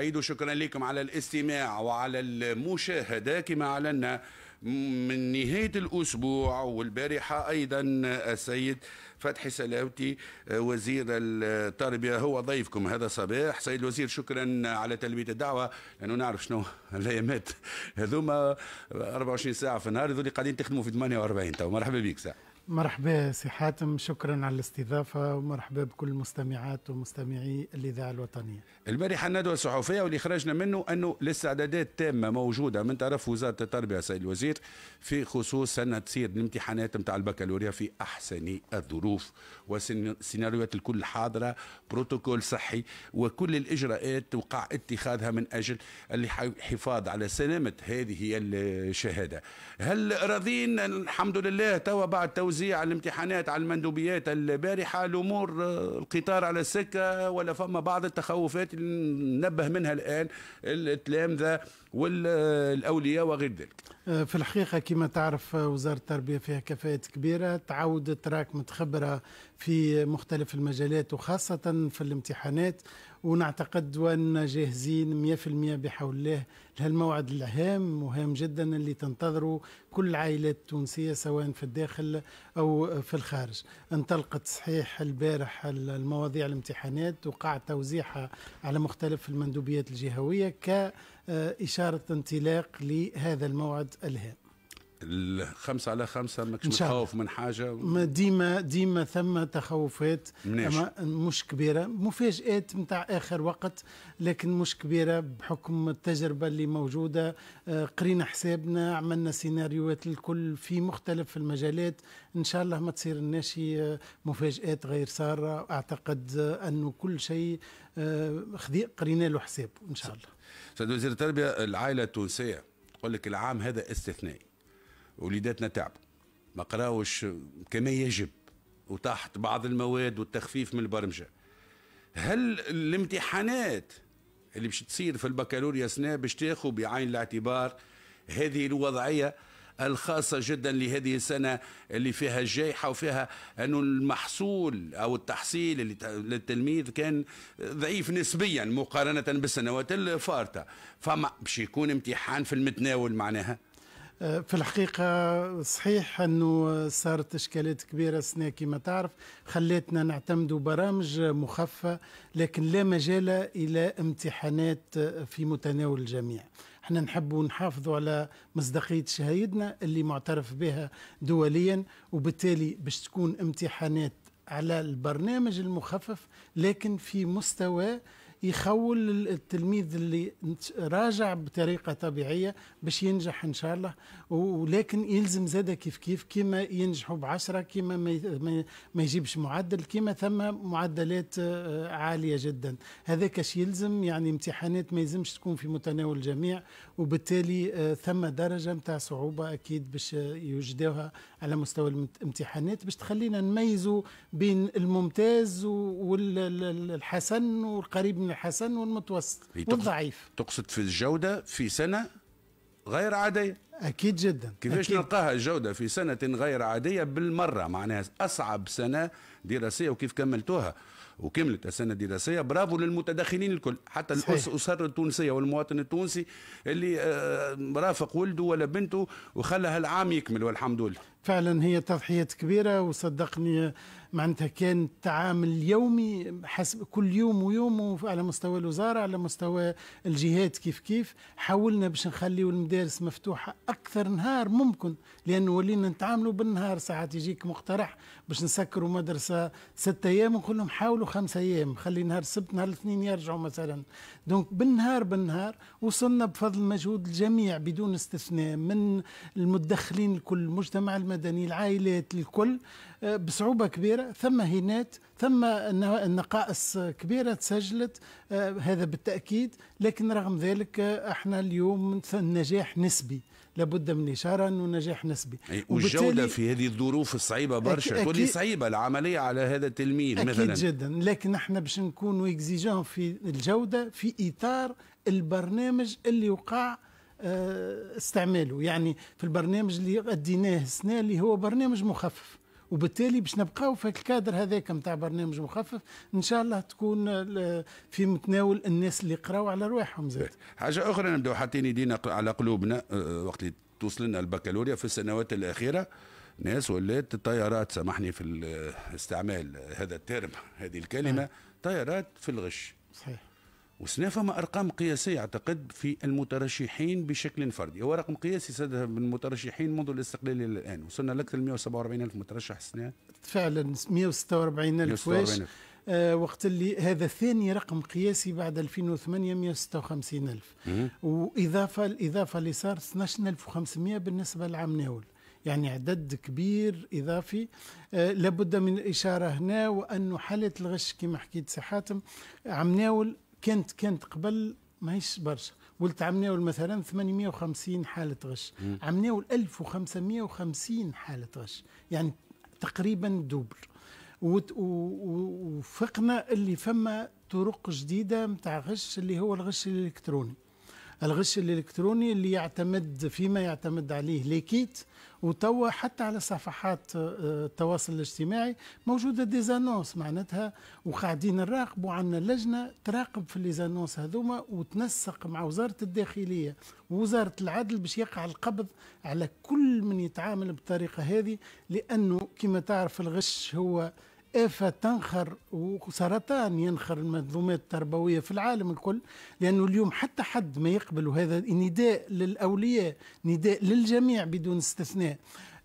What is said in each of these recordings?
سعيد وشكرا لكم على الاستماع وعلى المشاهدة كما أعلنا من نهاية الأسبوع والبارحة أيضا السيد فتحي سلاوتي وزير التربية هو ضيفكم هذا الصباح سيد الوزير شكرا على تلبية الدعوة لأنه نعرف شنو الأيامات هذوما 24 ساعة في النهار اللي قاعدين تخدموا في 48 تو مرحبا بك ساعة مرحبا سي حاتم شكرا على الاستضافة ومرحبا بكل المستمعات ومستمعي الإذاعة الوطنية البارحة الندوة الصحفية واللي خرجنا منه أنه الاستعدادات تامة موجودة من طرف وزارة التربية سيد الوزير في خصوص سنة تصير الامتحانات نتاع البكالوريا في أحسن الظروف وسيناريوهات الكل حاضرة بروتوكول صحي وكل الإجراءات وقع اتخاذها من أجل الحفاظ على سلامة هذه الشهادة هل راضين الحمد لله توا بعد توزيع الامتحانات على المندوبيات البارحة الأمور القطار على السكة ولا فما بعض التخوفات نبه منها الان التلامذه والاولياء وغير ذلك. آه، في الحقيقه كما تعرف آه، وزاره التربيه فيها كفاءات كبيره تعود تراك متخبره في مختلف المجالات وخاصة في الامتحانات ونعتقد وأن جاهزين 100% بحول الله لهالموعد الهام وهام جدا اللي تنتظره كل العائلات التونسية سواء في الداخل أو في الخارج انطلقت صحيح البارح المواضيع الامتحانات وقع توزيعها على مختلف المندوبيات الجهوية كإشارة انطلاق لهذا الموعد الهام الخمسة على خمسة ماكش متخوف من حاجة ما ديما ديما ثم تخوفات أما مش كبيرة مفاجآت متاع آخر وقت لكن مش كبيرة بحكم التجربة اللي موجودة آه، قرينا حسابنا عملنا سيناريوهات الكل في مختلف المجالات إن شاء الله ما تصير الناشي آه، مفاجآت غير سارة أعتقد آه، أنه كل شيء قرينا له حساب إن شاء الله سيد وزير التربية العائلة التونسية تقول لك العام هذا استثنائي وليداتنا تعبوا ما قراوش كما يجب وتحت بعض المواد والتخفيف من البرمجه هل الامتحانات اللي باش تصير في البكالوريا سنه باش تاخذ بعين الاعتبار هذه الوضعيه الخاصة جدا لهذه السنة اللي فيها الجائحة وفيها أنه المحصول أو التحصيل اللي للتلميذ كان ضعيف نسبيا مقارنة بالسنوات الفارطة فما باش يكون امتحان في المتناول معناها في الحقيقة صحيح أنه صارت إشكالات كبيرة السنة كما تعرف خلتنا نعتمدوا برامج مخفة لكن لا مجال إلى امتحانات في متناول الجميع احنا نحبوا نحافظوا على مصداقية شهايدنا اللي معترف بها دوليا وبالتالي باش تكون امتحانات على البرنامج المخفف لكن في مستوى يخول التلميذ اللي راجع بطريقه طبيعيه باش ينجح ان شاء الله ولكن يلزم زاده كيف كيف كيما ينجحوا بعشره كيما ما يجيبش معدل كيما ثم معدلات آه، عاليه جدا هذاك اش يلزم يعني امتحانات ما يلزمش تكون في متناول الجميع وبالتالي آه، ثم درجه نتاع صعوبه اكيد باش يوجدوها على مستوى الامتحانات باش تخلينا نميزوا بين الممتاز والحسن والقريب من الحسن والمتوسط والضعيف تقصد في الجودة في سنة غير عادية أكيد جدا كيفاش نلقاها الجودة في سنة غير عادية بالمرة معناها أصعب سنة دراسية وكيف كملتوها وكملت السنه الدراسيه برافو للمتداخلين الكل حتى الاسر التونسيه والمواطن التونسي اللي آه، رافق ولده ولا بنته وخلى هالعام يكمل والحمد لله فعلا هي تضحيات كبيره وصدقني معناتها كان التعامل يومي حسب كل يوم ويوم على مستوى الوزاره على مستوى الجهات كيف كيف حاولنا باش نخليو المدارس مفتوحه اكثر نهار ممكن لانه ولينا نتعاملوا بالنهار ساعات يجيك مقترح باش نسكروا مدرسه ستة ايام ونقول لهم حاولوا خمسة ايام خلي نهار السبت نهار الاثنين يرجعوا مثلا دونك بالنهار بالنهار وصلنا بفضل مجهود الجميع بدون استثناء من المتدخلين الكل المجتمع المدني العائلات الكل آه، بصعوبة كبيرة ثم هنات ثم نقائص كبيرة تسجلت آه، هذا بالتأكيد لكن رغم ذلك آه، احنا اليوم النجاح نسبي لابد من إشارة أنه نجاح نسبي والجودة في هذه الظروف الصعيبة برشا تولي صعيبة العملية على هذا التلميذ أكيد مثلا جدا لكن احنا باش نكون اكزيجون في الجودة في إطار البرنامج اللي وقع آه، استعماله يعني في البرنامج اللي أديناه السنة اللي هو برنامج مخفف وبالتالي باش نبقاو في الكادر هذاك نتاع برنامج مخفف ان شاء الله تكون في متناول الناس اللي قراو على رواحهم زاد حاجه اخرى نبداو حاطين ايدينا على قلوبنا آه، وقت اللي توصلنا البكالوريا في السنوات الاخيره ناس ولات الطيارات سامحني في استعمال هذا الترم هذه الكلمه نعم. طيارات في الغش صحيح وسنا فما ارقام قياسيه اعتقد في المترشحين بشكل فردي هو رقم قياسي سادها من المترشحين منذ الاستقلال الى الان وصلنا لاكثر من 147 الف مترشح سنة فعلا 146 الف واش آه وقت اللي هذا ثاني رقم قياسي بعد 2008 156 الف واضافه الاضافه اللي صار 12500 بالنسبه لعام ناول يعني عدد كبير اضافي آه لابد من الاشاره هنا وانه حاله الغش كما حكيت سي حاتم عم ناول كانت كانت قبل ماهيش برشا قلت عمناول مثلا 850 حالة غش عمناول 1550 حالة غش يعني تقريبا دوبل وفقنا اللي فما طرق جديدة متاع غش اللي هو الغش الإلكتروني الغش الالكتروني اللي يعتمد فيما يعتمد عليه ليكيت وتوا حتى على صفحات آه، التواصل الاجتماعي موجوده ديزانونس معناتها وقاعدين نراقبوا عندنا لجنه تراقب في ليزانونس هذوما وتنسق مع وزاره الداخليه ووزاره العدل باش يقع القبض على كل من يتعامل بالطريقه هذه لانه كما تعرف الغش هو آفة تنخر وسرطان ينخر المنظومات التربوية في العالم الكل لأنه اليوم حتى حد ما يقبل وهذا نداء للأولياء نداء للجميع بدون استثناء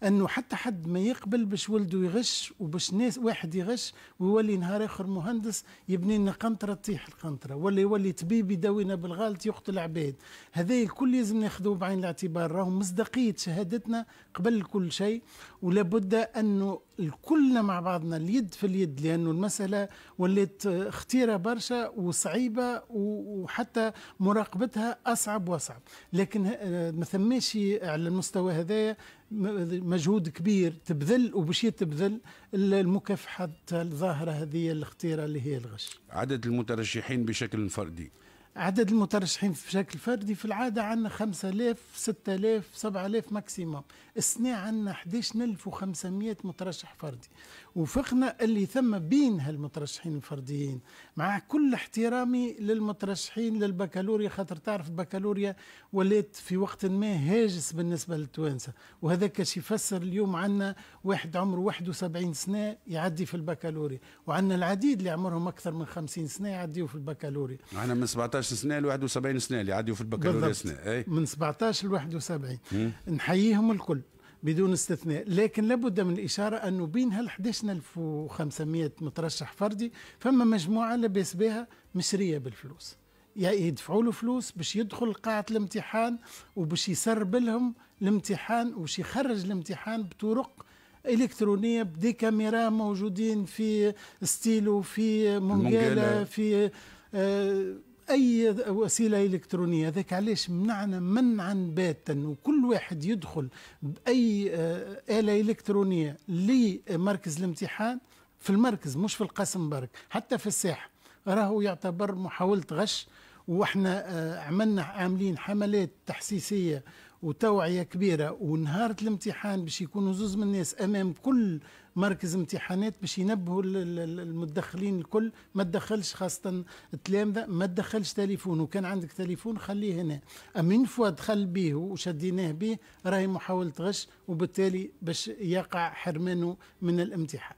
انه حتى حد ما يقبل باش ولده يغش وباش ناس واحد يغش ويولي نهار اخر مهندس يبني لنا قنطره تطيح القنطره ولا يولي طبيب يداوينا بالغلط يقتل عباد هذا الكل لازم ناخذوه بعين الاعتبار راهو مصداقيه شهادتنا قبل كل شيء ولا بد انه الكلنا مع بعضنا اليد في اليد لانه المساله ولات خطيره برشا وصعيبه وحتى مراقبتها اصعب واصعب لكن آه، ما ثماش على المستوى هذايا مجهود كبير تبذل وبشي تبذل المكافحه الظاهره هذه الاختيره اللي هي الغش عدد المترشحين بشكل فردي عدد المترشحين بشكل فردي في العادة عندنا 5000 6000 7000 ماكسيموم السنة عندنا 11500 مترشح فردي وفقنا اللي ثم بين هالمترشحين الفرديين مع كل احترامي للمترشحين للبكالوريا خاطر تعرف البكالوريا ولات في وقت ما هاجس بالنسبة للتوانسة وهذاك شي يفسر اليوم عندنا واحد عمره 71 سنة يعدي في البكالوريا وعندنا العديد اللي عمرهم أكثر من 50 سنة يعديوا في البكالوريا عندنا من 17 17 سنه ل 71 سنه اللي عدوا في البكالوريا سنه أي. من 17 ل 71 نحييهم الكل بدون استثناء لكن لابد من الإشارة أنه بين هال 11500 مترشح فردي فما مجموعة لاباس بها مشرية بالفلوس يعني يدفعوا له فلوس باش يدخل قاعة الامتحان وباش يسرب لهم الامتحان وباش يخرج الامتحان بطرق الكترونيه بدي كاميرا موجودين في ستيلو في مونجالا في آه اي وسيله الكترونيه هذاك علاش منعنا منعا باتا وكل واحد يدخل باي آه، اله الكترونيه لمركز الامتحان في المركز مش في القسم برك حتى في الساحه راهو يعتبر محاوله غش واحنا آه، عملنا عاملين حملات تحسيسيه وتوعيه كبيره ونهار الامتحان باش يكونوا زوز من الناس امام كل مركز امتحانات باش ينبهوا المتدخلين الكل ما تدخلش خاصه التلامذه ما تدخلش تليفون وكان عندك تليفون خليه هنا اما من فوا دخل به وشديناه به راهي محاوله غش وبالتالي باش يقع حرمانه من الامتحان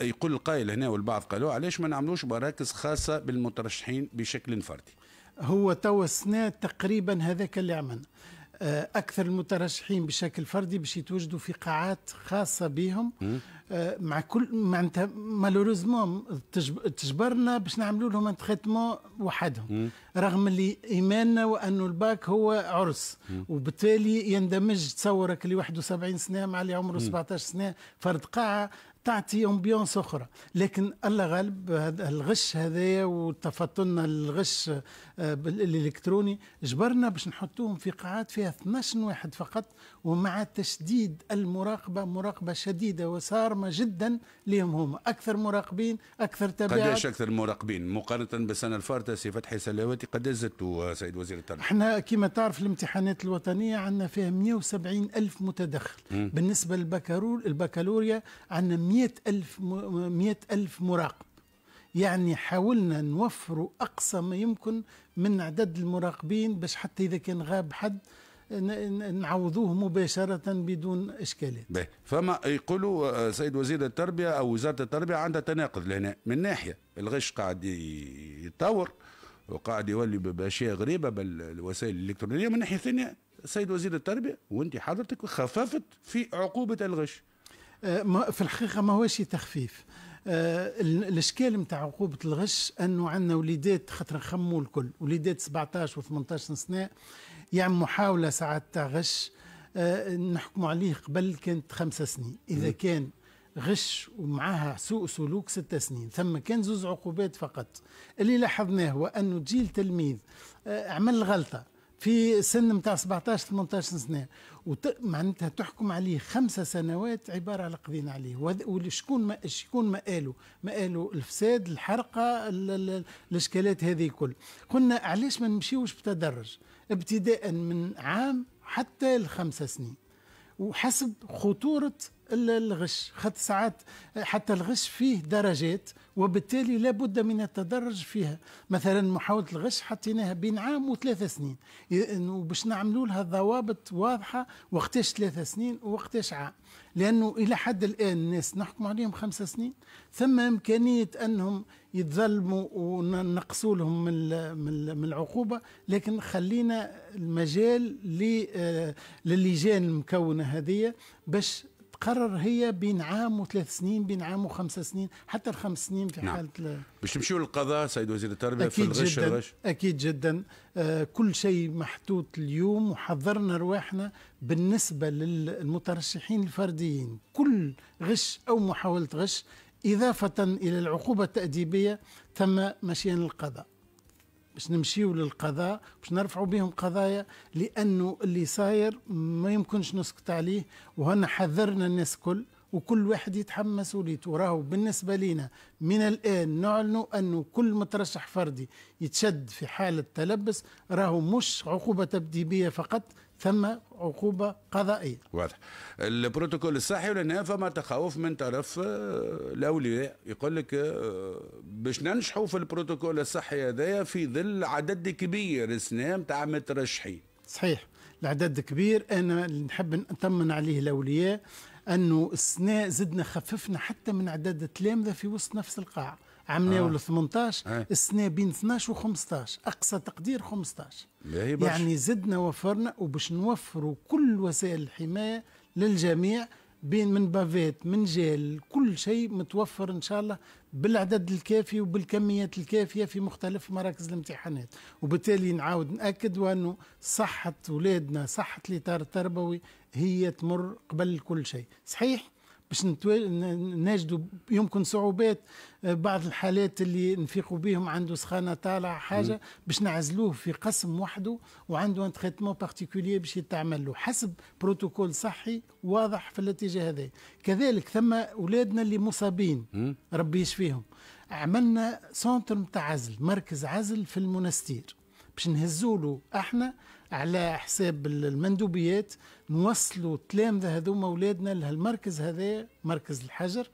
يقول القائل هنا والبعض قالوا علاش ما نعملوش مراكز خاصه بالمترشحين بشكل فردي هو توا السنه تقريبا هذاك اللي عملنا آه، اكثر المترشحين بشكل فردي باش يتواجدوا في قاعات خاصه بهم آه، مع كل معناتها مالوريزمون تجبرنا باش نعملوا لهم تريتمون وحدهم رغم اللي ايماننا وانه الباك هو عرس وبالتالي يندمج تصورك اللي 71 سنه مع اللي عمره 17 سنه فرد قاعه تعطي امبيونس اخرى لكن الله غالب الغش هذايا وتفطنا الغش آه، الالكتروني جبرنا باش نحطوهم في قاعات فيها 12 واحد فقط ومع تشديد المراقبه مراقبه شديده وصارمه جدا لهم هما اكثر مراقبين اكثر تبعات قداش اكثر مراقبين مقارنه بالسنه الفارطه سي فتحي سلاواتي قد زدتوا سيد وزير التربيه احنا كما تعرف الامتحانات الوطنيه عندنا فيها 170 الف متدخل م. بالنسبه للبكالوريا عندنا مئة ألف, مئة ألف مراقب يعني حاولنا نوفروا أقصى ما يمكن من عدد المراقبين باش حتى إذا كان غاب حد نعوضوه مباشرة بدون إشكالات بيه. فما يقولوا آه، سيد وزير التربية أو وزارة التربية عندها تناقض لهنا من ناحية الغش قاعد يتطور وقاعد يولي باشياء غريبة بالوسائل الإلكترونية من ناحية ثانية سيد وزير التربية وانت حضرتك خففت في عقوبة الغش آه، في الحقيقه ما هوش تخفيف آه، الاشكال نتاع عقوبه الغش انه عندنا وليدات خاطر نخموا الكل وليدات 17 و18 سنه يعمل يعني محاوله ساعات تاع غش آه، نحكموا عليه قبل كانت خمسة سنين اذا كان غش ومعها سوء سلوك ستة سنين ثم كان زوز عقوبات فقط اللي لاحظناه هو انه جيل تلميذ عمل غلطه في سن نتاع 17 18 سنه ومعناتها معناتها تحكم عليه خمسة سنوات عبارة على قضينا عليه وشكون ما شكون ما قالوا ما قالوا الفساد الحرقة الاشكالات هذه كل قلنا علاش ما نمشيوش بتدرج ابتداء من عام حتى الخمسة سنين وحسب خطورة الا الغش خد ساعات حتى الغش فيه درجات وبالتالي لابد من التدرج فيها مثلا محاولة الغش حطيناها بين عام وثلاثة سنين باش نعملوا لها ضوابط واضحة وقتاش ثلاثة سنين وقتاش عام لأنه إلى حد الآن الناس نحكم عليهم خمسة سنين ثم إمكانية أنهم يتظلموا ونقصوا لهم من العقوبة لكن خلينا المجال للجان المكونة هذه باش تقرر هي بين عام وثلاث سنين بين عام وخمس سنين حتى الخمس سنين في نعم. حالة باش تمشيو للقضاء سيد وزير التربية في الغش جداً الغش أكيد جدا آه كل شيء محطوط اليوم وحضرنا رواحنا بالنسبة للمترشحين الفرديين كل غش أو محاولة غش إضافة إلى العقوبة التأديبية تم مشيان للقضاء باش نمشيو للقضاء باش نرفعوا بهم قضايا لانه اللي صاير ما يمكنش نسكت عليه وهنا حذرنا الناس كل وكل واحد يتحمس وليته راهو بالنسبة لنا من الآن نعلن أنه كل مترشح فردي يتشد في حالة تلبس راهو مش عقوبة تبديبية فقط ثم عقوبة قضائية واضح البروتوكول الصحي لأنها فما تخوف من طرف آه، الأولياء يقول لك آه، باش ننجحوا في البروتوكول الصحي هذايا في ظل عدد كبير سنام تاع مترشحين صحيح العدد كبير أنا اللي نحب نطمن عليه الأولياء انه السنه زدنا خففنا حتى من عدد التلامذه في وسط نفس القاعه عم آه. ولا 18 آه. السنه بين 12 و15 اقصى تقدير 15 يعني زدنا وفرنا وباش نوفروا كل وسائل الحمايه للجميع بين من بافيت من جيل كل شيء متوفر ان شاء الله بالعدد الكافي وبالكميات الكافيه في مختلف مراكز الامتحانات وبالتالي نعاود ناكد وانه صحه اولادنا صحه الاطار التربوي هي تمر قبل كل شيء صحيح باش نجدوا يمكن صعوبات آه، بعض الحالات اللي نفيقوا بهم عنده سخانه طالعه حاجه باش نعزلوه في قسم وحده وعنده ان تريتمون بارتيكولي باش يتعمل له حسب بروتوكول صحي واضح في الاتجاه هذا كذلك ثم اولادنا اللي مصابين ربي يشفيهم عملنا سونتر نتاع عزل مركز عزل في المنستير باش نهزوا له احنا على حساب المندوبيات نوصلوا التلامذه هذوما اولادنا لهالمركز هذا مركز الحجر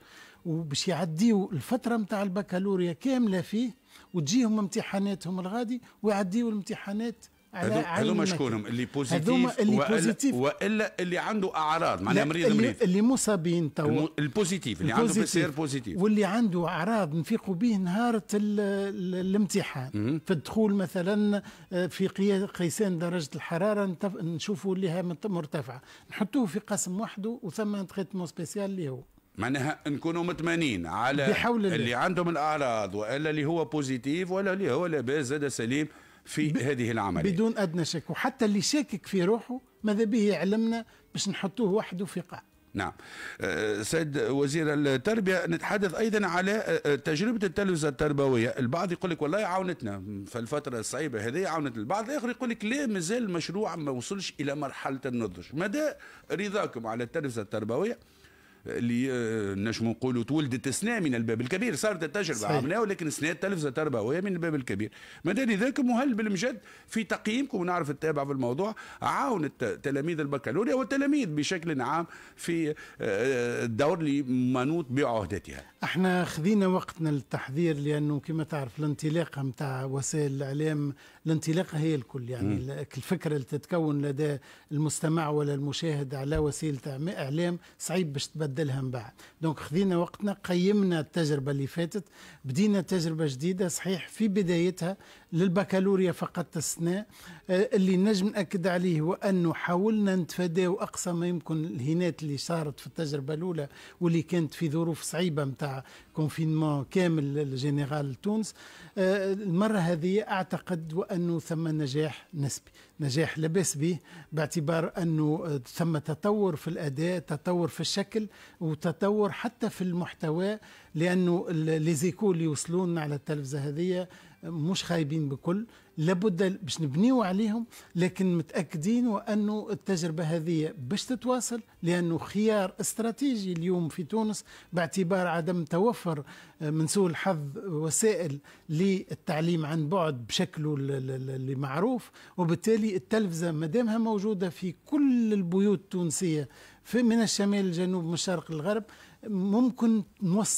وباش يعديوا الفتره متاع البكالوريا كامله فيه وتجيهم امتحاناتهم الغادي ويعديوا الامتحانات على هذو, هذو مشكورهم اللي بوزيتيف اللي وإلا, بوزيتيف والا اللي عنده اعراض معناها مريض اللي, مريض اللي مصابين تو البوزيتيف اللي البوزيتيف. عنده بسير بوزيتيف واللي عنده اعراض نفيقوا به نهار الامتحان في الدخول مثلا آه، في قيسان درجه الحراره نشوفوا لها مرتفعه نحطوه في قسم وحده وثم تريتمون سبيسيال اللي هو معناها نكونوا مطمئنين على بحول اللي عندهم الاعراض والا اللي هو بوزيتيف ولا اللي هو لاباس زاد سليم في هذه العملية بدون أدنى شك وحتى اللي شاكك في روحه ماذا به يعلمنا باش نحطوه وحده في قاع نعم أه، سيد وزير التربية نتحدث أيضا على أه، أه، تجربة التلفزة التربوية البعض يقول لك والله عاونتنا في الفترة الصعيبة هذه عاونت البعض الآخر يقول لك لا مازال المشروع ما وصلش إلى مرحلة النضج مدى رضاكم على التلفزة التربوية اللي آه، نجم نقولوا تولدت سنه من الباب الكبير صارت التجربه عملناها ولكن سنه تلفزه تربويه من الباب الكبير مدى ذاك مهل بالمجد في تقييمكم ونعرف التابع في الموضوع عاون تلاميذ البكالوريا والتلاميذ بشكل عام في آه، الدور اللي منوط بعهدتها احنا خذينا وقتنا للتحذير لانه كما تعرف الانطلاقه نتاع وسائل الاعلام الانطلاقه هي الكل يعني مم. الفكره اللي تتكون لدى المستمع ولا المشاهد على وسيله اعلام صعيب باش تبدلها من بعد دونك خذينا وقتنا قيمنا التجربه اللي فاتت بدينا تجربه جديده صحيح في بدايتها للبكالوريا فقط استثناء آه، اللي نجم ناكد عليه هو انه حاولنا نتفاداو اقصى ما يمكن الهينات اللي صارت في التجربه الاولى واللي كانت في ظروف صعيبه نتاع كونفينمون كامل الجنرال تونس آه، المره هذه اعتقد وانه ثم نجاح نسبي نجاح لاباس به باعتبار انه آه، ثم تطور في الاداء تطور في الشكل وتطور حتى في المحتوى لانه ليزيكو اللي يوصلون على التلفزه هذه آه، مش خايبين بكل لابد باش نبنيو عليهم لكن متاكدين وانه التجربه هذه باش تتواصل لانه خيار استراتيجي اليوم في تونس باعتبار عدم توفر آه، من سوء الحظ وسائل للتعليم عن بعد بشكله اللي معروف وبالتالي التلفزه مادامها موجوده في كل البيوت التونسيه في من الشمال الجنوب من الشرق للغرب ممكن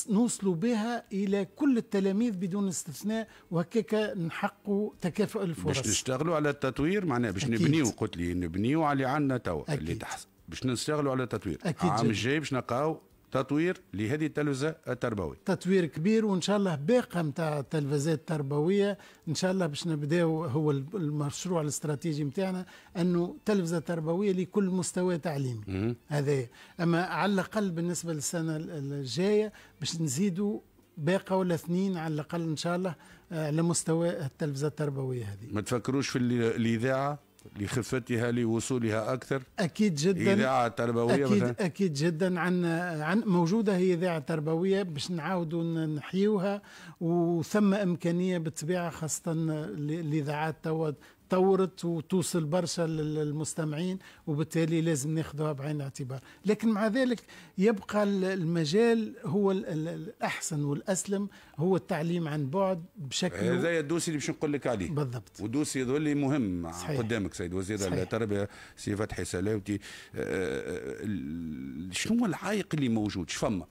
نوصلوا بها الى كل التلاميذ بدون استثناء وهكاك نحقوا تكافؤ الفرص باش نشتغلوا على التطوير معناها باش نبنيو قلت لي نبنيو على عندنا توا اللي تحصل باش نشتغلوا على التطوير العام الجاي باش نلقاو تطوير لهذه التلفزة التربوية تطوير كبير وإن شاء الله باقة متاع التلفزات التربوية إن شاء الله باش نبداو هو المشروع الاستراتيجي متاعنا أنه تلفزة تربوية لكل مستوى تعليمي هذا أما على الأقل بالنسبة للسنة الجاية باش نزيدوا باقه ولا اثنين على الاقل ان شاء الله آه، على مستوى التلفزه التربويه هذه ما تفكروش في الاذاعه لخفتها لوصولها اكثر اكيد جدا اذاعه تربويه اكيد مثلا. اكيد جدا عن عن موجوده هي اذاعه تربويه باش نعاودوا نحيوها وثم امكانيه بالطبيعه خاصه الاذاعات توا تطورت وتوصل برشا للمستمعين وبالتالي لازم ناخذها بعين الاعتبار لكن مع ذلك يبقى المجال هو الاحسن والاسلم هو التعليم عن بعد بشكل هذا الدوسي اللي باش نقول لك عليه بالضبط والدوسي اللي مهم صحيح. قدامك سيد وزير التربيه سي فتحي سلاوتي آه، آه، شنو العائق اللي موجود شفما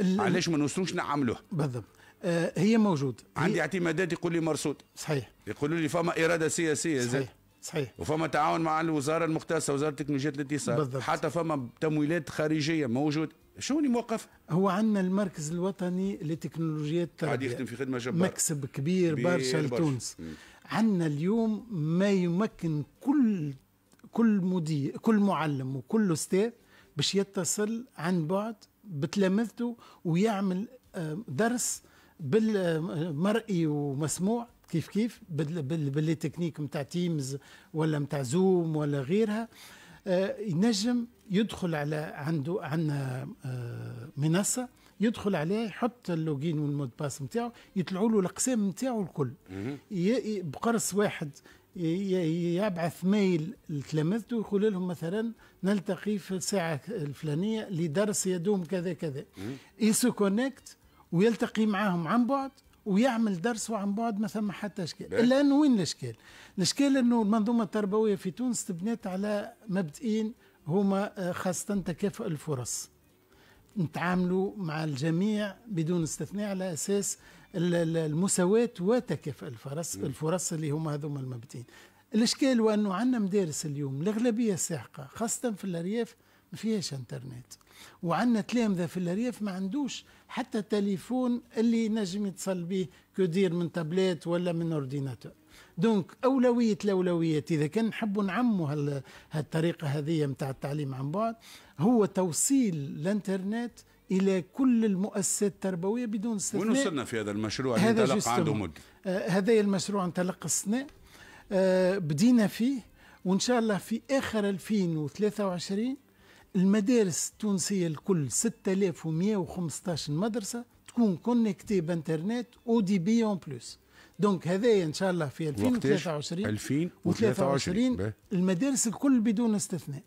علاش ما نوصلوش نعملوه بالضبط آه، هي موجوده عندي اعتمادات يقول لي مرصود صحيح يقولوا لي فما اراده سياسيه صحيح زي. صحيح وفما تعاون مع الوزاره المختصه وزاره تكنولوجيا الاتصال بالضبط. حتى فما تمويلات خارجيه موجوده شو موقف هو عندنا المركز الوطني لتكنولوجيات التربيه قاعد يخدم في خدمه جبار مكسب كبير برشا لتونس عندنا اليوم ما يمكن كل كل مدير كل معلم وكل استاذ باش يتصل عن بعد بتلامذته ويعمل آه، درس بالمرئي ومسموع كيف كيف باللي تكنيك نتاع تيمز ولا نتاع زوم ولا غيرها آه، ينجم يدخل على عنده عندنا آه، منصه يدخل عليها يحط اللوجين والمود باس نتاعو يطلعوا له الاقسام نتاعو الكل بقرص واحد يبعث ميل لتلامذته يقول لهم مثلا نلتقي في الساعه الفلانيه لدرس يدوم كذا كذا يسو كونكت ويلتقي معاهم عن بعد ويعمل درس وعن بعد ما ثم حتى اشكال الا انه وين الاشكال؟ الاشكال انه المنظومه التربويه في تونس تبنيت على مبدئين هما آه، خاصه تكافؤ الفرص نتعاملوا مع الجميع بدون استثناء على اساس المساواة وتكافؤ الفرص م. الفرص اللي هما هذوما المبدئين الاشكال هو انه عندنا مدارس اليوم الاغلبيه ساحقه خاصه في الارياف ما فيهاش انترنت وعندنا تلامذه في الريف ما عندوش حتى تليفون اللي نجم يتصل به كدير من تابلات ولا من اورديناتور دونك اولويه الاولويات اذا كان نحبوا نعموا هالطريقه هذه نتاع التعليم عن بعد هو توصيل الانترنت الى كل المؤسسات التربويه بدون استثناء وين وصلنا في هذا المشروع اللي انطلق عنده مده آه، هذا المشروع انطلق السنه آه، بدينا فيه وان شاء الله في اخر 2023 المدارس التونسيه الكل 6115 مدرسه تكون كونكتي بانترنت او دي بي اون بلوس دونك هذايا ان شاء الله في 2023 2023 المدارس الكل بدون استثناء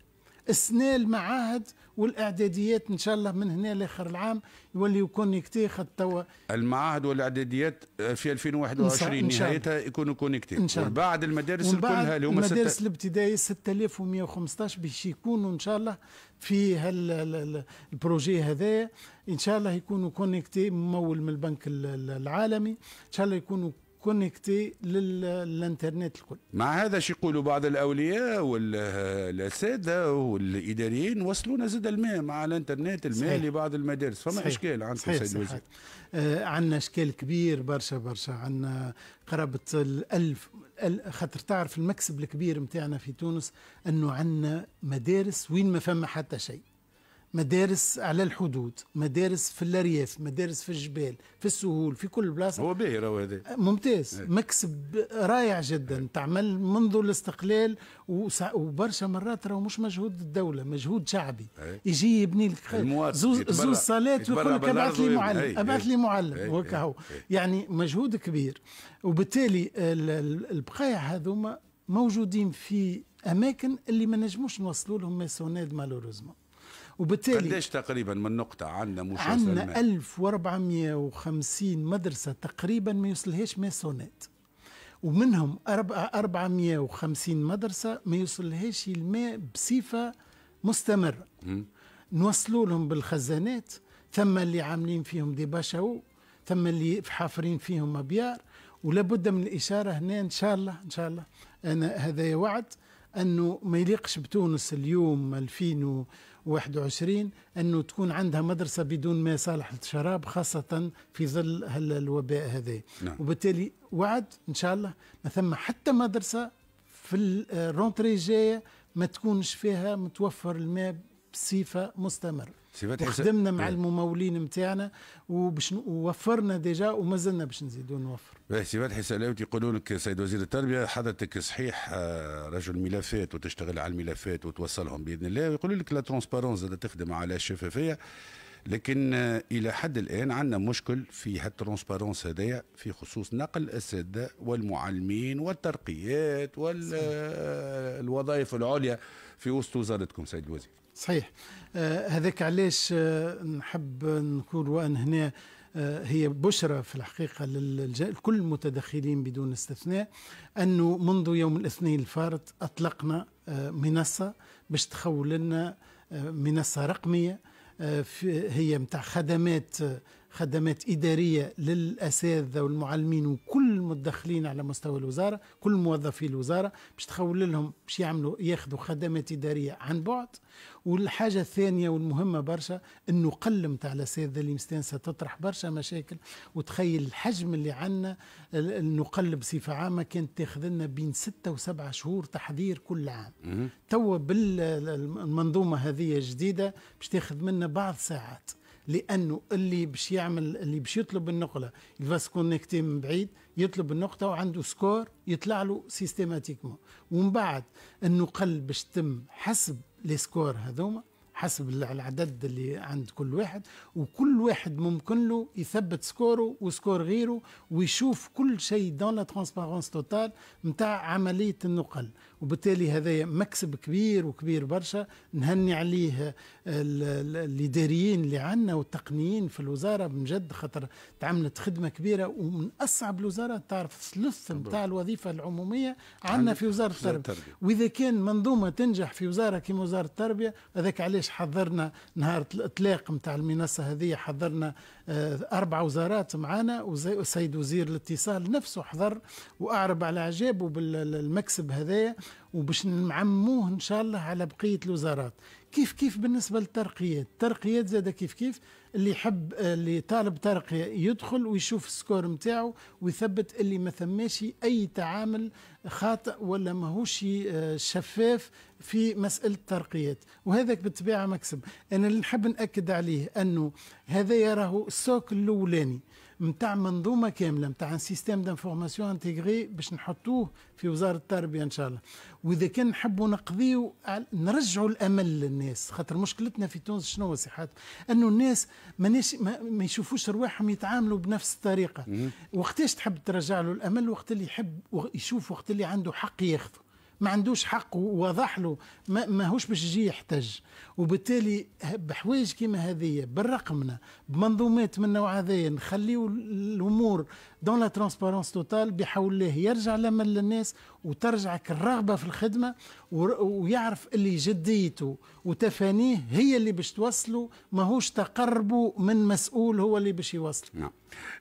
السنه المعاهد والاعداديات ان شاء الله من هنا لاخر العام يوليو كونيكتي خاطر توا المعاهد والاعداديات آه، في 2021 نهايتها يكونوا كونيكتي ان شاء الله بعد المدارس كلها اللي هما المدارس ست... الابتدائيه 6115 باش يكونوا ان شاء الله في هالبروجي هذايا ان شاء الله يكونوا كونيكتي ممول من البنك العالمي ان شاء الله يكونوا كونكتي للانترنت الكل مع هذا شو يقولوا بعض الاولياء والساده والاداريين وصلونا زاد الماء مع الانترنت الماء صحيح. لبعض المدارس فما صحيح. اشكال عندكم سيد الوزير آه عندنا اشكال كبير برشا برشا عندنا قرابه الألف خاطر تعرف المكسب الكبير نتاعنا في تونس انه عندنا مدارس وين ما فما حتى شيء مدارس على الحدود مدارس في الارياف مدارس في الجبال في السهول في كل بلاصه هو باهي راهو هذا ممتاز هي. إيه. مكسب رائع جدا هي. إيه. تعمل منذ الاستقلال وبرشا مرات راهو مش مجهود الدوله مجهود شعبي هي. إيه. يجي يبني لك زوز, صالات ويقول لك ابعث لي معلم ابعث لي معلم هو يعني مجهود كبير وبالتالي البقايع هذوما موجودين في اماكن اللي ما نجموش نوصلوا لهم ميسوناد مالوروزمون وبالتالي قديش تقريبا من نقطة عندنا مش عندنا 1450 مدرسة تقريبا ما يوصلهاش ماسونات ومنهم 450 مدرسة ما يوصلهاش الماء بصفة مستمرة نوصلوا لهم بالخزانات ثم اللي عاملين فيهم دي باشاو ثم اللي حافرين فيهم ابيار ولابد من الاشاره هنا ان شاء الله ان شاء الله انا هذا وعد انه ما يليقش بتونس اليوم 2021 انه تكون عندها مدرسه بدون ما صالح للشراب خاصه في ظل الوباء هذا نعم. وبالتالي وعد ان شاء الله ما ثم حتى مدرسه في الرونتري الجايه ما تكونش فيها متوفر الماء بصفه مستمره وخدمنا مع إيه. الممولين نتاعنا وباش وفرنا ديجا ومازلنا باش نزيدوا نوفر. إيه، فتحي حسلاوي يقولوا لك سيد وزير التربيه حضرتك صحيح آه، رجل ملفات وتشتغل على الملفات وتوصلهم باذن الله ويقولوا لك لا ترونسبارونس تخدم على الشفافيه لكن آه، الى حد الان عندنا مشكل في هالترونسبارونس هذايا في خصوص نقل الاساتذه والمعلمين والترقيات والوظائف آه، العليا في وسط وزارتكم سيد الوزير. صحيح آه، هذاك علاش آه، نحب نقول وان هنا آه، هي بشرة في الحقيقة لكل المتدخلين بدون استثناء أنه منذ يوم الاثنين الفارط أطلقنا منصة باش تخول لنا منصة رقمية هي متاع خدمات خدمات إدارية للأساتذة والمعلمين وكل المتدخلين على مستوى الوزارة كل موظفي الوزارة باش تخول لهم باش يعملوا ياخذوا خدمات إدارية عن بعد والحاجة الثانية والمهمة برشا أنه قل على الأساتذة اللي مستانسة تطرح برشا مشاكل وتخيل الحجم اللي عندنا النقل بصفة عامة كانت تاخذ لنا بين ستة وسبعة شهور تحضير كل عام توا بالمنظومة هذه جديدة باش تاخذ منا بعض ساعات لانه اللي باش يعمل اللي باش يطلب النقله الفاس كونكتي من بعيد يطلب النقطه وعنده سكور يطلع له سيستيماتيكمون ومن بعد النقل باش تتم حسب لي سكور هذوما حسب العدد اللي عند كل واحد وكل واحد ممكن له يثبت سكوره وسكور غيره ويشوف كل شيء دون لا ترونسبارونس توتال نتاع عمليه النقل وبالتالي هذا مكسب كبير وكبير برشا نهني عليه الاداريين اللي عندنا والتقنيين في الوزاره من جد خاطر تعملت خدمه كبيره ومن اصعب الوزارات تعرف ثلث نتاع الوظيفه العموميه عندنا في وزاره التربيه واذا كان منظومه تنجح في وزاره كيما وزاره التربيه هذاك علاش حضرنا نهار الاطلاق نتاع المنصه هذه حضرنا آه، اربع وزارات معانا وسيد وزير الاتصال نفسه حضر واعرب على اعجابه بالمكسب هذايا وباش نعموه ان شاء الله على بقيه الوزارات كيف كيف بالنسبه للترقيات الترقيات زاده كيف كيف اللي يحب اللي طالب ترقيه يدخل ويشوف السكور نتاعو ويثبت اللي ما ثماش اي تعامل خاطئ ولا ماهوش آه، شفاف في مساله الترقيات وهذاك بالطبيعه مكسب انا اللي نحب ناكد عليه انه هذا يراه السوق الاولاني نتاع منظومه كامله نتاع ان سيستيم دانفورماسيون انتيغري باش نحطوه في وزاره التربيه ان شاء الله واذا كان نحبوا نقضيو نرجعوا الامل للناس خاطر مشكلتنا في تونس شنو سي حاتم انه الناس ماناش ما, ما يشوفوش رواحهم يتعاملوا بنفس الطريقه وقتاش تحب ترجع له الامل وقت اللي يحب يشوف وقت اللي عنده حق ياخذه ما عندوش حق وواضح له ما ماهوش باش يجي يحتج وبالتالي بحوايج كيما هذه بالرقمنا بمنظومات من نوع هذايا نخليو الامور دون لا ترونسبارونس توتال بحول الله يرجع الامل للناس وترجعك الرغبه في الخدمه ويعرف اللي جديته وتفانيه هي اللي باش توصله ماهوش تقربه من مسؤول هو اللي باش يوصله نعم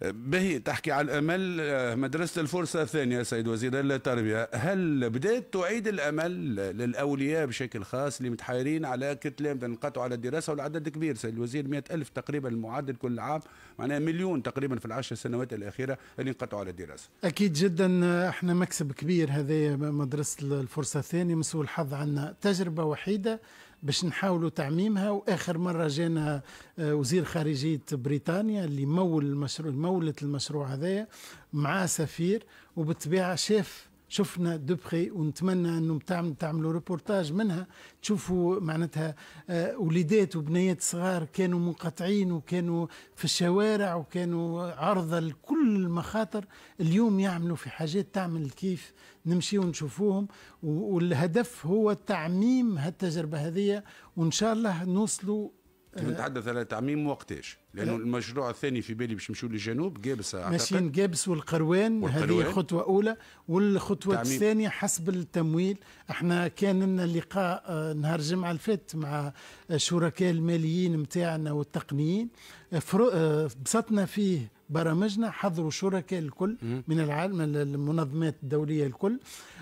باهي تحكي على الامل آه، مدرسه الفرصه الثانيه سيد وزير التربيه هل بدات تعيد الامل للاولياء بشكل خاص اللي متحايرين على كتلان انقطعوا على الدراسه والعدد كبير سيد الوزير 100 الف تقريبا المعدل كل عام معناها مليون تقريبا في العشر سنوات الاخيره اللي انقطعوا على الدراسه. اكيد جدا احنا مكسب كبير هذا مدرسه الفرصه الثانيه مسوء الحظ عندنا تجربه وحيده باش نحاولوا تعميمها واخر مره جانا آه، وزير خارجيه بريطانيا اللي مول المشروع مولت المشروع هذايا مع سفير وبالطبيعه شاف شفنا دبخي ونتمنى انه تعملوا ريبورتاج منها تشوفوا معناتها آه، وليدات وبنيات صغار كانوا منقطعين وكانوا في الشوارع وكانوا عرضه لكل المخاطر اليوم يعملوا في حاجات تعمل كيف نمشي ونشوفوهم والهدف هو تعميم هالتجربه هذه وان شاء الله نوصلوا كيف نتحدث على تعميم وقتاش؟ لانه المشروع الثاني في بالي باش نمشيو للجنوب جابس ماشيين جابس والقروان, والقروان هذه خطوه اولى والخطوه الثانيه حسب التمويل احنا كان لنا لقاء آه، نهار الجمعه الفات مع الشركاء الماليين نتاعنا والتقنيين آه، آه، بسطنا فيه برامجنا حضروا شركاء الكل من العالم المنظمات الدولية الكل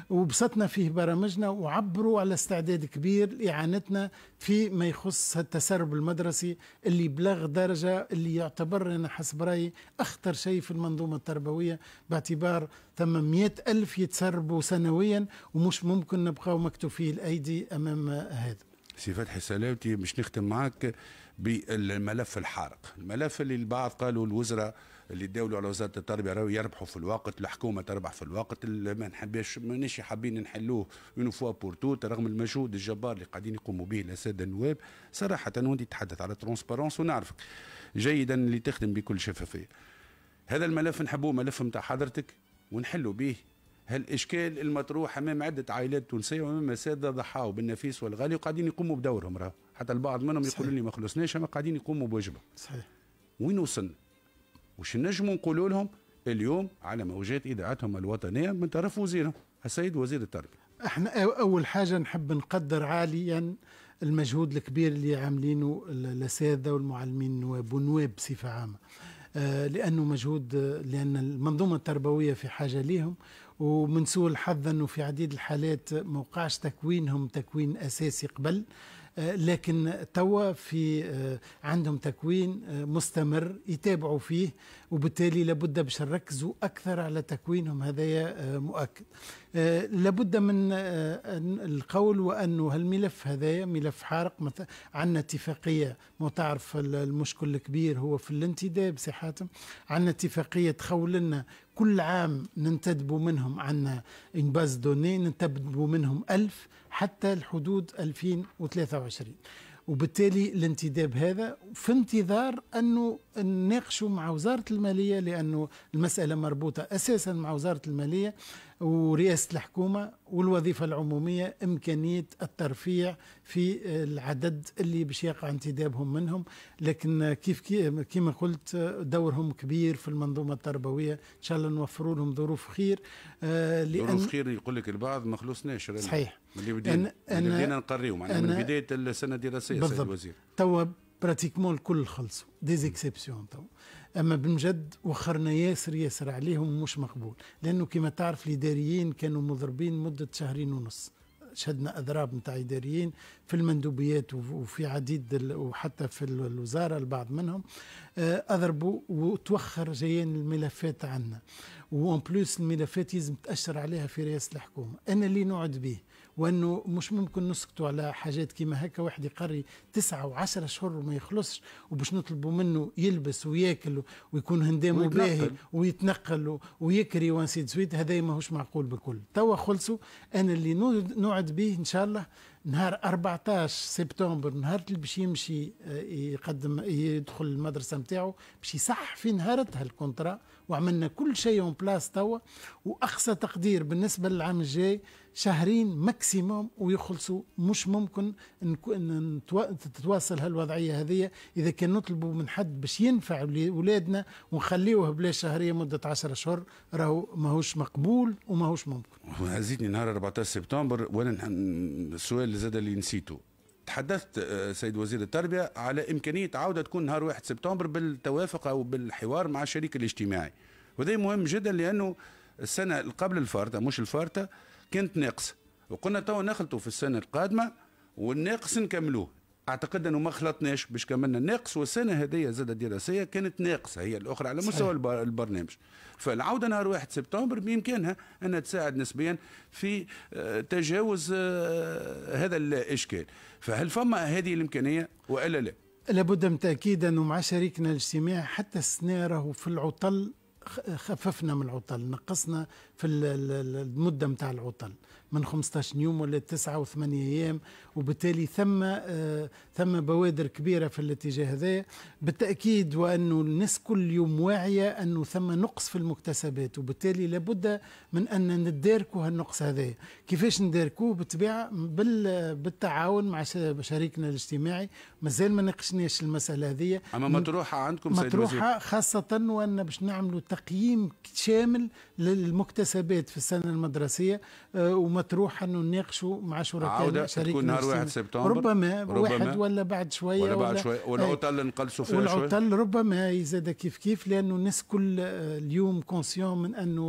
وبسطنا فيه برامجنا وعبروا على استعداد كبير لإعانتنا في ما يخص التسرب المدرسي اللي بلغ درجة اللي يعتبر أنا حسب رأيي أخطر شيء في المنظومة التربوية باعتبار ثم مئة ألف يتسربوا سنويا ومش ممكن نبقاو مكتوفي الأيدي أمام هذا سي فتحي سلاوتي مش نختم معك بالملف الحارق الملف اللي البعض قالوا الوزراء اللي تداولوا على وزاره التربيه راهو يربحوا في الوقت الحكومه تربح في الوقت ما نحبش مانيش حابين نحلوه اون فوا بور توت رغم المجهود الجبار اللي قاعدين يقوموا به الاساتذه النواب صراحه وانت تتحدث على ترونسبارونس ونعرفك جيدا اللي تخدم بكل شفافيه هذا الملف نحبوه ملف نتاع حضرتك ونحلوا به هالاشكال المطروح امام عده عائلات تونسيه وامام اساتذه ضحاوا بالنفيس والغالي وقاعدين يقوموا بدورهم راه حتى البعض منهم يقولوا لي ما خلصناش اما قاعدين يقوموا بواجبهم صحيح وين وصلنا وش نجموا نقولوا لهم اليوم على موجات اذاعتهم الوطنيه من طرف وزيرهم السيد وزير التربيه احنا اول حاجه نحب نقدر عاليا المجهود الكبير اللي عاملينه الاساتذه والمعلمين النواب والنواب بصفه عامه آه، لانه مجهود لان المنظومه التربويه في حاجه ليهم ومن سوء الحظ انه في عديد الحالات موقعش تكوينهم تكوين اساسي قبل لكن توا في آه، عندهم تكوين آه، مستمر يتابعوا فيه وبالتالي لابد باش نركزوا اكثر على تكوينهم هذايا آه، مؤكد لابد من القول وانه هالملف هذايا ملف حارق عندنا اتفاقيه ما تعرف المشكل الكبير هو في الانتداب سي حاتم عندنا اتفاقيه تخول لنا كل عام ننتدبوا منهم عندنا اون باز دوني ننتدبوا منهم ألف حتى الحدود 2023 وبالتالي الانتداب هذا في انتظار انه نناقشوا مع وزاره الماليه لانه المساله مربوطه اساسا مع وزاره الماليه ورئاسة الحكومة والوظيفة العمومية إمكانية الترفيع في العدد اللي باش يقع انتدابهم منهم لكن كيف كيما قلت دورهم كبير في المنظومة التربوية إن شاء الله نوفروا لهم ظروف خير آه، لأن ظروف خير يقول لك البعض ما خلصناش صحيح اللي بدينا نقريو معناها من يعني بداية السنة الدراسية سيد الوزير توا براتيكمون الكل خلصوا دي زيكسيبسيون تو اما بنجد وخرنا ياسر ياسر عليهم مش مقبول لانه كما تعرف الاداريين كانوا مضربين مده شهرين ونص شهدنا اضراب نتاع اداريين في المندوبيات وفي عديد وحتى في الوزاره البعض منهم آه، اضربوا وتوخر جايين الملفات عنا وان بلوس الملفات لازم تاشر عليها في رئاسه الحكومه انا اللي نعد به وانه مش ممكن نسكتوا على حاجات كيما هكا واحد يقري تسعة و و10 شهور وما يخلصش وباش نطلبوا منه يلبس وياكل ويكون هندامه باهي ويتنقل ويكري وانسي سويت هذا ماهوش معقول بكل توا خلصوا انا اللي نوعد به ان شاء الله نهار 14 سبتمبر نهار اللي باش يمشي آه، يقدم يدخل المدرسه نتاعو باش يصح في نهارتها الكونترا وعملنا كل شيء اون بلاس توا واقصى تقدير بالنسبه للعام الجاي شهرين ماكسيموم ويخلصوا مش ممكن ان تتواصل هالوضعيه هذه اذا كان نطلبوا من حد باش ينفع ولادنا ونخليوه بلا شهريه مده 10 اشهر راهو ماهوش مقبول وماهوش ممكن. هزيتني نهار 14 سبتمبر وانا السؤال اللي زاد اللي نسيته تحدثت آه، سيد وزير التربية على إمكانية عودة تكون نهار 1 سبتمبر بالتوافق أو بالحوار مع الشريك الاجتماعي وهذا مهم جدا لأنه السنة قبل الفارتة مش الفارتة كانت ناقصه وقلنا تو نخلطوا في السنه القادمه والناقص نكملوه اعتقد انه ما خلطناش باش كملنا الناقص والسنه هذه زاد الدراسيه كانت ناقصه هي الاخرى على مستوى البرنامج فالعوده نهار 1 سبتمبر بامكانها انها تساعد نسبيا في آه، تجاوز آه، هذا الاشكال فهل فما هذه الامكانيه والا لا؟ لابد من تاكيد انه مع شريكنا الاجتماعي حتى السنه راهو في العطل خففنا من العطل نقصنا في المده نتاع العطل من 15 يوم ولا 9 و8 ايام وبالتالي ثم آه، ثم بوادر كبيره في الاتجاه هذا بالتاكيد وانه الناس كل يوم واعيه انه ثم نقص في المكتسبات وبالتالي لابد من ان نداركوا هالنقص هذا كيفاش نداركوه بالطبيعه بالتعاون مع شريكنا الاجتماعي مازال ما ناقشناش المساله هذه اما مطروحه عندكم سيد مطروحه خاصه وان باش نعملوا تقييم شامل للمكتسبات في السنه المدرسيه آه، وما مطروح انه نناقشوا مع شركائنا شريك تكون نهار 1 سبتمبر ربما, ربما واحد ولا بعد شويه ولا بعد شويه والعطل إيه. نقلصوا فيها شويه والعطل ربما يزاد كيف كيف لانه الناس كل آه، اليوم كونسيون من انه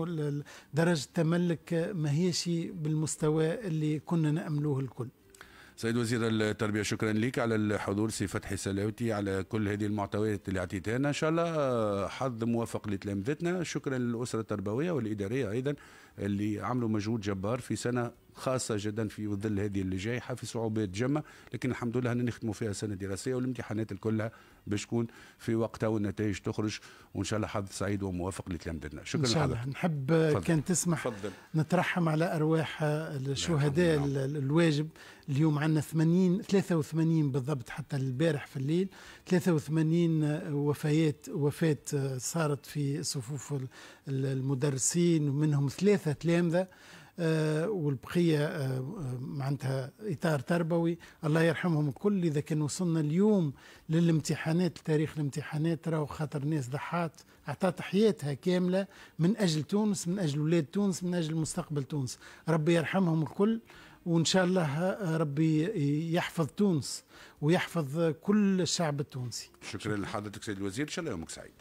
درجه التملك ما هيش بالمستوى اللي كنا ناملوه الكل سيد وزير التربية شكرا لك على الحضور سي فتحي سلاوتي على كل هذه المعطيات اللي عطيتها لنا إن شاء الله حظ موافق لتلامذتنا شكرا للأسرة التربوية والإدارية أيضا اللي عملوا مجهود جبار في سنة خاصه جدا في ظل هذه الجائحة في صعوبات جمه لكن الحمد لله نختموا فيها سنه دراسيه والامتحانات كلها باش تكون في وقتها والنتائج تخرج وان شاء الله حظ سعيد وموافق لتلامذتنا شكرا ان شاء الله نحب كان تسمح فضل. نترحم على ارواح نعم، الشهداء الواجب اليوم عندنا 80 83 بالضبط حتى البارح في الليل 83 وفيات وفاه صارت في صفوف المدرسين ومنهم ثلاثه تلامذه آه، والبقية آه، آه، معناتها إطار تربوي الله يرحمهم الكل إذا كان وصلنا اليوم للامتحانات لتاريخ الامتحانات راهو خاطر ناس ضحات أعطت حياتها كاملة من أجل تونس من أجل أولاد تونس من أجل مستقبل تونس ربي يرحمهم الكل وان شاء الله ربي يحفظ تونس ويحفظ كل الشعب التونسي شكرا, شكرا. لحضرتك سيد الوزير ان شاء الله يومك سعيد